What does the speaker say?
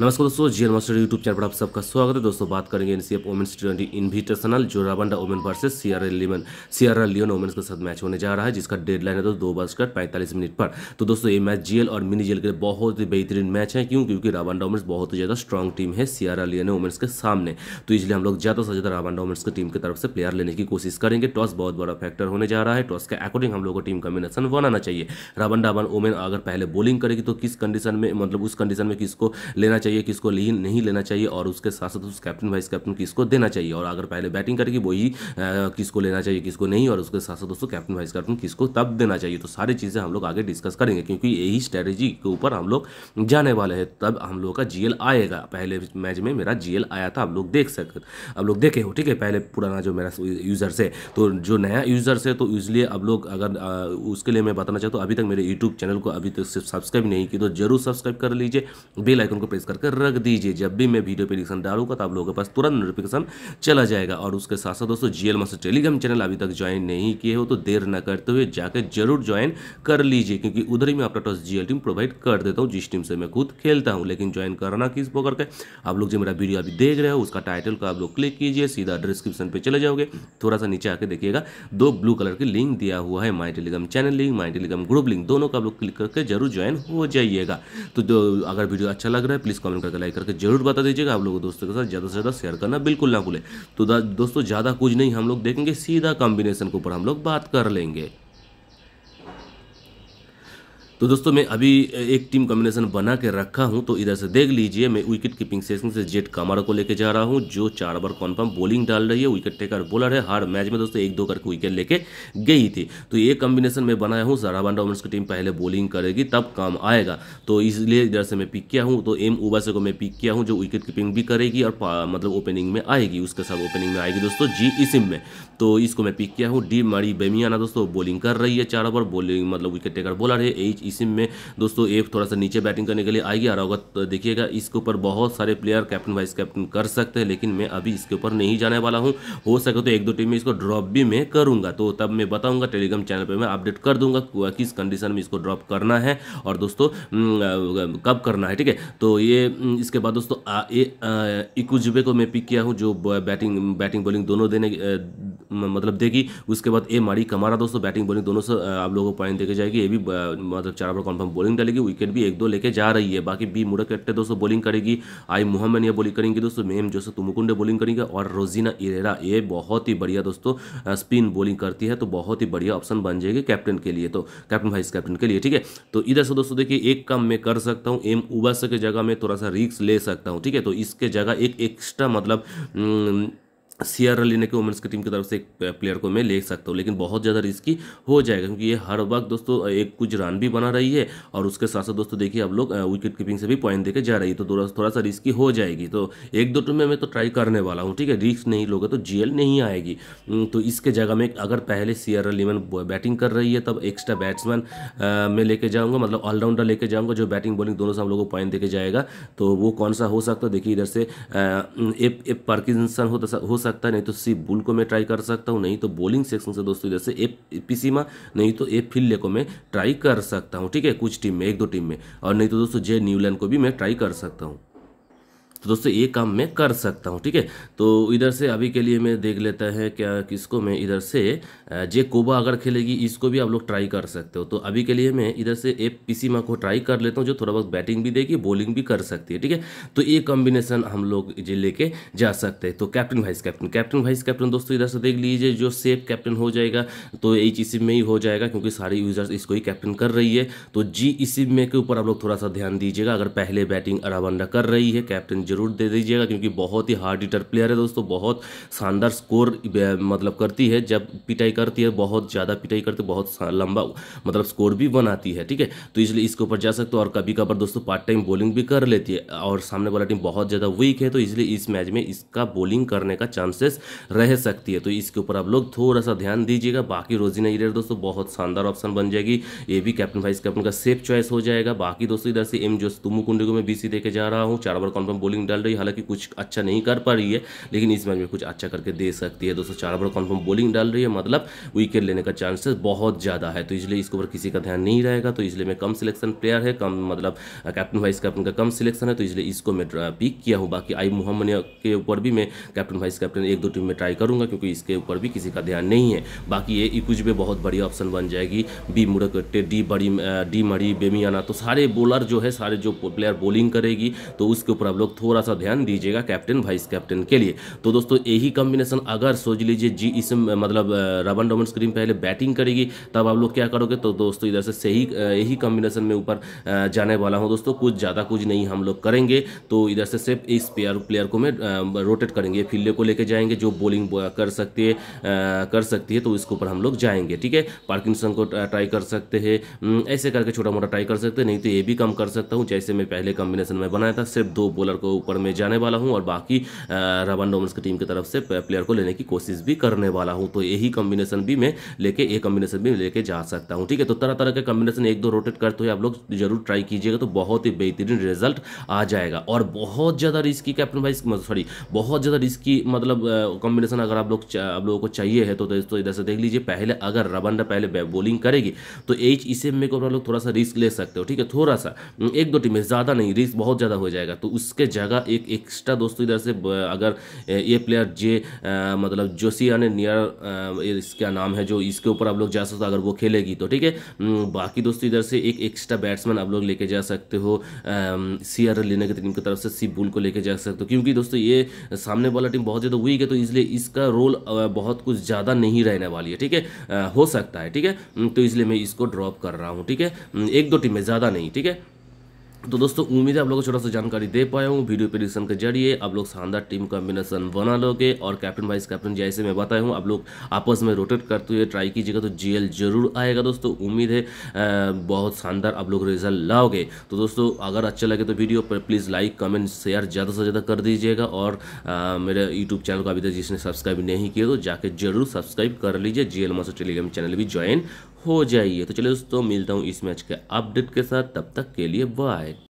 नमस्कार दोस्तों GL master YouTube channel पर आप सबका स्वागत है दोस्तों बात करेंगे एनसीएफ वोमेंस ट्वेंटी इन्विटेशनल जो Rwanda women versus Sierra Leone Sierra Leone women's के साथ मैच होने जा रहा है जिसका डेडलाइन है दोस्तों दो बजकर पैंतालीस मिनट पर तो दोस्तों ये मैच जीएल और मिनी जेल के लिए बहुत ही बेहतरीन मैच है क्यों क्योंकि रावंडा वोमेंस बहुत ही ज़्यादा स्ट्रॉन्ग टीम है सियारा लियोन ओमेंस के सामने तो इसलिए हम लोग ज़्यादा से ज़्यादा रावंडा वोमेंस की टीम की तरफ से प्लेयर लेने की कोशिश करेंगे टॉस बहुत बड़ा फैक्टर होने जा रहा है टॉस के अकॉर्डिंग हम लोग को टीम कॉम्बिनेशन बनाना चाहिए वन वोमेन अगर पहले बॉलिंग करेगी तो किस कंडीशन में मतलब उस कंडीशन में किसको लेना चाहिए किसको ले नहीं लेना चाहिए और उसके साथ साथ उस कैप्टन वाइस कैप्टन किसको देना चाहिए और अगर पहले बैटिंग करेगी वही किसको लेना चाहिए किसको नहीं और उसके साथ साथ दोस्तों कैप्टन वाइस कैप्टन किसको तब देना चाहिए तो सारी चीज़ें हम लोग आगे डिस्कस करेंगे क्योंकि यही स्ट्रैटेजी के ऊपर हम लोग जाने वाले हैं तब हम लोग का जीएल आएगा पहले मैच में मेरा जीएल आया था आप लोग देख सक आप लोग देखे हो ठीक है पहले पुराना जो मेरा यूज़र्स है तो जो नया यूज़र्स है तो इसलिए अब लोग अगर उसके लिए मैं बताना चाहता हूँ अभी तक मेरे यूट्यूब चैनल को अभी तक सिर्फ सब्सक्राइब नहीं की तो जरूर सब्सक्राइब कर लीजिए बेल आइकन को प्रेस कर करके रख दीजिए जब भी मैं वीडियो पे रिक्शन डालूंगा तो आप लोगों के पास तुरंत नोटिफिकेशन चला जाएगा और उसके साथ साथ दोस्तों जीएल मास्टर टेलीग्राम चैनल अभी तक ज्वाइन नहीं किए हो तो देर न करते हुए जाकर जरूर ज्वाइन कर लीजिए क्योंकि उधर ही मैं आपका टॉस जीएल टीम प्रोवाइड कर देता हूँ जिस टीम से मैं खुद खेलता हूँ लेकिन ज्वाइन करना किस को करके आप लोग जो मेरा वीडियो अभी देख रहे हो उसका टाइटल को आप लोग क्लिक कीजिए सीधा डिस्क्रिप्शन पर चले जाओगे थोड़ा सा नीचे आके देखिएगा दो ब्लू कलर की लिंक दिया हुआ है my Telegram channel link my Telegram group link दोनों का आप लोग क्लिक करके जरूर ज्वाइन हो जाइएगा तो अगर वीडियो अच्छा लग रहा है प्लीज़ कमेंट करके लाइक करके जरूर बता दीजिएगा आप लोगों दोस्तों के साथ ज़्यादा से ज़्यादा शेयर करना बिल्कुल ना भूले तो दोस्तों ज़्यादा कुछ नहीं हम लोग देखेंगे सीधा कॉम्बिनेशन के ऊपर हम लोग बात कर लेंगे तो दोस्तों मैं अभी एक टीम कॉम्बिनेशन बना के रखा हूं तो इधर से देख लीजिए मैं विकेट कीपिंग सेशन से जेट कामार को लेके जा रहा हूं जो चार बार कॉन्फर्म बॉलिंग डाल रही है विकेट टेकर बॉलर है हर मैच में दोस्तों एक दो करके विकेट लेके गई थी तो ये कॉम्बिनेशन मैं बनाया हूँ सराबान डॉमर्स की टीम पहले बॉलिंग करेगी तब काम आएगा तो इसलिए इधर से मैं पिक किया हूँ तो एम से को मैं पिक किया हूँ जो विकेट कीपिंग भी करेगी और मतलब ओपनिंग में आएगी उसके साथ ओपनिंग में आएगी दोस्तों जी इसम में तो इसको मैं पिक किया हूँ डी मारी बेमियाना दोस्तों बॉलिंग कर रही है चार ओवर बॉलिंग मतलब विकेट टेकर बॉलर है एच इसी में दोस्तों एक थोड़ा सा नीचे बैटिंग करने के लिए आएगी आ रहा तो देखिएगा इसके ऊपर बहुत सारे प्लेयर कैप्टन वाइस कैप्टन कर सकते हैं लेकिन मैं अभी इसके ऊपर नहीं जाने वाला हूँ हो सके तो एक दो टीम में इसको ड्रॉप भी मैं करूँगा तो तब मैं बताऊँगा टेलीग्राम चैनल पर मैं अपडेट कर दूंगा किस कंडीशन में इसको ड्रॉप करना है और दोस्तों हम्म, कब करना है ठीक है तो ये इसके बाद दोस्तों इकुजुबे को मैं पिक किया हूँ जो बैटिंग बैटिंग बॉलिंग दोनों देने मतलब देगी उसके बाद ए मारी कमारा दोस्तों बैटिंग बॉलिंग दोनों से आप लोगों को पॉइंट देखे जाएगी ये भी मतलब चार ओवर कन्फर्म बोलिंग डालेगी विकेट भी एक दो लेके जा रही है बाकी बी मुड़कट्टे दोस्तों बोलिंग करेगी आई मोहम्मद ये बोलिंग करेंगी दोस्तों मेम जोसो तुमकुंडे बोलिंग करेंगे और रोजीना इरेरा ये बहुत ही बढ़िया दोस्तों स्पिन बॉलिंग करती है तो बहुत ही बढ़िया ऑप्शन बन जाएगी कैप्टन के लिए तो कैप्टन वाइस कैप्टन के लिए ठीक है तो इधर से दोस्तों देखिए एक काम मैं कर सकता हूँ एम उबास के जगह मैं थोड़ा सा रिक्स ले सकता हूँ ठीक है तो इसके जगह एक एक्स्ट्रा मतलब सियारा लेने के वुमेंस की टीम की तरफ से एक प्लेयर को मैं ले सकता हूँ लेकिन बहुत ज़्यादा रिस्की हो जाएगा क्योंकि ये हर वक्त दोस्तों एक कुछ रन भी बना रही है और उसके साथ साथ दोस्तों देखिए अब लोग विकेट कीपिंग से भी पॉइंट देकर जा रही है तो थोड़ा सा रिस्की हो जाएगी तो एक दो टीम में मैं तो ट्राई करने वाला हूँ ठीक है रिस्क नहीं लोगे तो जी नहीं आएगी तो इसके जगह में अगर पहले सियारा लीमन बैटिंग कर रही है तब एक्स्ट्रा बैट्समैन मैं लेके जाऊँगा मतलब ऑलराउंडर लेके जाऊँगा जो बैटिंग बॉलिंग दोनों से हम लोगों को पॉइंट देकर जाएगा तो वो कौन सा हो सकता है देखिए इधर से एप एफ पार्किसन हो तो सकता है नहीं तो सी बुल को मैं ट्राई कर सकता हूँ नहीं तो बॉलिंग सेक्शन से दोस्तों जैसे ए पी पिसीमा नहीं तो ए फिल्ले को मैं ट्राई कर सकता हूँ ठीक है कुछ टीम में एक दो टीम में और नहीं तो दोस्तों जे न्यूलैंड को भी मैं ट्राई कर सकता हूँ तो दोस्तों ये काम मैं कर सकता हूँ ठीक है तो इधर से अभी के लिए मैं देख लेता है क्या किसको मैं इधर से जे कोबा अगर खेलेगी इसको भी आप लोग ट्राई कर सकते हो तो अभी के लिए मैं इधर से ए पी को ट्राई कर लेता हूँ जो थोड़ा बहुत बैटिंग भी देगी बॉलिंग भी कर सकती है ठीक है तो ये कॉम्बिनेशन हम लोग जे लेके जा सकते हैं तो captain vice captain captain vice captain दोस्तों इधर से देख लीजिए जो सेफ कैप्टन हो जाएगा तो एच इसी में ही हो जाएगा क्योंकि सारे यूजर्स इसको ही कैप्टन कर रही है तो जी इसी में के ऊपर आप लोग थोड़ा सा ध्यान दीजिएगा अगर पहले बैटिंग अरावंडा कर रही है कैप्टन जो जरूर दे दीजिएगा क्योंकि बहुत ही हार्ड हिटर प्लेयर है दोस्तों बहुत शानदार स्कोर मतलब करती है जब पिटाई करती है बहुत ज़्यादा पिटाई करती है बहुत लंबा मतलब स्कोर भी बनाती है ठीक है तो इसलिए इसके ऊपर जा सकते हो और कभी कभार दोस्तों पार्ट टाइम बॉलिंग भी कर लेती है और सामने वाला टीम बहुत ज़्यादा वीक है तो इसलिए इस मैच में इसका बॉलिंग करने का चांसेस रह सकती है तो इसके ऊपर आप लोग थोड़ा सा ध्यान दीजिएगा बाकी रोजी नहीं दोस्तों बहुत शानदार ऑप्शन बन जाएगी ये भी कैप्टन वाइस कैप्टन का सेफ चॉइस हो जाएगा बाकी दोस्तों इधर से एम जो तुमु कुंडे को मैं बीसी देके जा रहा हूँ चार बार कॉन्फर्म बॉलिंग टीम डाल रही है हालांकि कुछ अच्छा नहीं कर पा रही है लेकिन इस मैच में कुछ अच्छा करके दे सकती है दोस्तों चार ओवर कन्फर्म बॉलिंग डाल रही है मतलब विकेट लेने का चांसेस बहुत ज़्यादा है तो इसलिए इसके ऊपर किसी का ध्यान नहीं रहेगा तो इसलिए मैं कम सिलेक्शन प्लेयर है कम मतलब कैप्टन वाइस कैप्टन का कम सिलेक्शन है तो इसलिए इसको मैं पिक किया हूँ बाकी आई मोहम्मद के ऊपर भी मैं कैप्टन वाइस कैप्टन एक दो टीम में ट्राई करूंगा क्योंकि इसके ऊपर भी किसी का ध्यान नहीं है बाकी ये इकुज में बहुत बढ़िया ऑप्शन बन जाएगी बी मुड़कट्टे डी बड़ी डी मड़ी बेमियाना तो सारे बॉलर जो है सारे जो प्लेयर बॉलिंग करेगी तो उसके ऊपर आप लोग थोड़ा सा ध्यान दीजिएगा कैप्टन वाइस कैप्टन के लिए तो दोस्तों यही कॉम्बिनेशन अगर सोच लीजिए जी इस मतलब रबन डोमन स्क्रीन पहले बैटिंग करेगी तब आप लोग क्या करोगे तो दोस्तों इधर से सही यही कॉम्बिनेशन में ऊपर जाने वाला हूँ दोस्तों कुछ ज़्यादा कुछ नहीं हम लोग करेंगे तो इधर से सिर्फ इस प्लेयर प्लेयर को मैं रोटेट करेंगे फील्डे को लेकर जाएंगे जो बॉलिंग कर सकती है कर सकती है तो इसके ऊपर हम लोग जाएंगे ठीक है पार्किंगसन को ट्राई कर सकते हैं ऐसे करके छोटा मोटा ट्राई कर सकते हैं नहीं तो ये भी कम कर सकता हूँ जैसे मैं पहले कॉम्बिनेशन में बनाया था सिर्फ दो बॉलर को ऊपर में जाने वाला हूँ और बाकी रवन डोमस की टीम की तरफ से प्लेयर को लेने की कोशिश भी करने वाला हूँ तो यही कॉम्बिनेशन भी मैं लेके ये कॉम्बिनेशन भी लेके जा सकता हूँ ठीक है तो तरह तरह के कॉम्बिनेशन एक दो रोटेट करते हुए आप लोग जरूर ट्राई कीजिएगा तो बहुत ही बेहतरीन रिजल्ट आ जाएगा और बहुत ज़्यादा रिस्की कैप्टन वाइज सॉरी बहुत ज़्यादा रिस्की मतलब कॉम्बिनेशन अगर आप लोग आप लोगों को चाहिए है तो, दोस्तों तो इधर से देख लीजिए पहले अगर रबन पहले बॉलिंग करेगी तो एच इसे में को आप लोग थोड़ा सा रिस्क ले सकते हो ठीक है थोड़ा सा एक दो टीमें ज़्यादा नहीं रिस्क बहुत ज़्यादा हो जाएगा तो उसके जाएगा एक एक्स्ट्रा दोस्तों इधर से अगर ये प्लेयर जे आ, मतलब जोसिया ने नियर इसका नाम है जो इसके ऊपर आप लोग जा सकते हो अगर वो खेलेगी तो ठीक है बाकी दोस्तों इधर से एक एक्स्ट्रा बैट्समैन आप लोग लेके जा सकते हो सी आर लेने की टीम की तरफ से सी बुल को लेके जा सकते हो क्योंकि दोस्तों ये सामने वाला टीम बहुत ज़्यादा वीक है तो इसलिए इसका रोल बहुत कुछ ज़्यादा नहीं रहने वाली है ठीक है हो सकता है ठीक है तो इसलिए मैं इसको ड्रॉप कर रहा हूँ ठीक है एक दो टीमें ज़्यादा नहीं ठीक है तो दोस्तों उम्मीद है आप लोगों को छोटा सा जानकारी दे पाया हूँ वीडियो प्रेडिक्शन के जरिए आप लोग शानदार टीम कॉम्बिनेशन बना लोगे और कैप्टन वाइस कैप्टन जैसे मैं बताया हूँ आप लोग आपस में रोटेट करते हुए ट्राई कीजिएगा तो जीएल जरूर आएगा दोस्तों उम्मीद है बहुत शानदार आप लोग रिजल्ट लाओगे तो दोस्तों अगर अच्छा लगे तो वीडियो पर प्लीज़ लाइक कमेंट शेयर ज़्यादा से ज़्यादा कर दीजिएगा और मेरे यूट्यूब चैनल को अभी तक जिसने सब्सक्राइब नहीं किया तो जाकर जरूर सब्सक्राइब कर लीजिए जी एल टेलीग्राम चैनल भी ज्वाइन हो जाइए तो चलिए दोस्तों मिलता हूँ इस मैच के अपडेट के साथ तब तक के लिए बाय